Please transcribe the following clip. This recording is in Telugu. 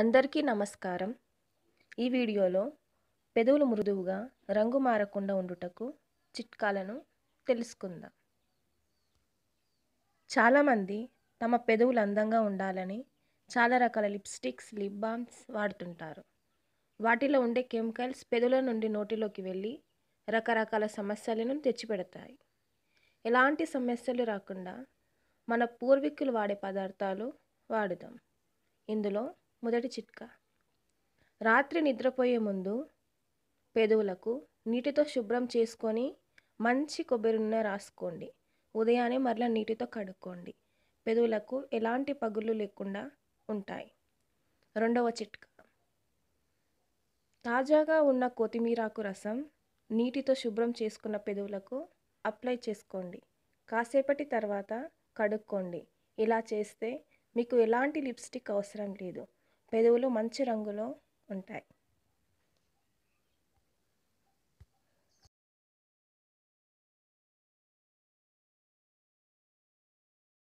అందరికీ నమస్కారం ఈ వీడియోలో పెదవులు మృదువుగా రంగు మారకుండా ఉండుటకు చిట్కాలను తెలుసుకుందాం చాలామంది తమ పెదవులు అందంగా ఉండాలని చాలా రకాల లిప్స్టిక్స్ లిప్ బామ్స్ వాడుతుంటారు వాటిలో ఉండే కెమికల్స్ పెదవుల నుండి నోటిలోకి వెళ్ళి రకరకాల సమస్యలను తెచ్చిపెడతాయి ఎలాంటి సమస్యలు రాకుండా మన పూర్వీకులు వాడే పదార్థాలు వాడుదాం ఇందులో మొదటి చిట్కా రాత్రి నిద్రపోయే ముందు పెదవులకు నీటితో శుభ్రం చేసుకొని మంచి కొబ్బరి నూనె రాసుకోండి ఉదయాన్నే మరలా నీటితో కడుక్కోండి పెదవులకు ఎలాంటి పగుళ్ళు లేకుండా ఉంటాయి రెండవ చిట్కా తాజాగా ఉన్న కొత్తిమీరాకు రసం నీటితో శుభ్రం చేసుకున్న పెదవులకు అప్లై చేసుకోండి కాసేపటి తర్వాత కడుక్కోండి ఇలా చేస్తే మీకు ఎలాంటి లిప్స్టిక్ అవసరం లేదు పెదవులు మంచి రంగులో ఉంటాయి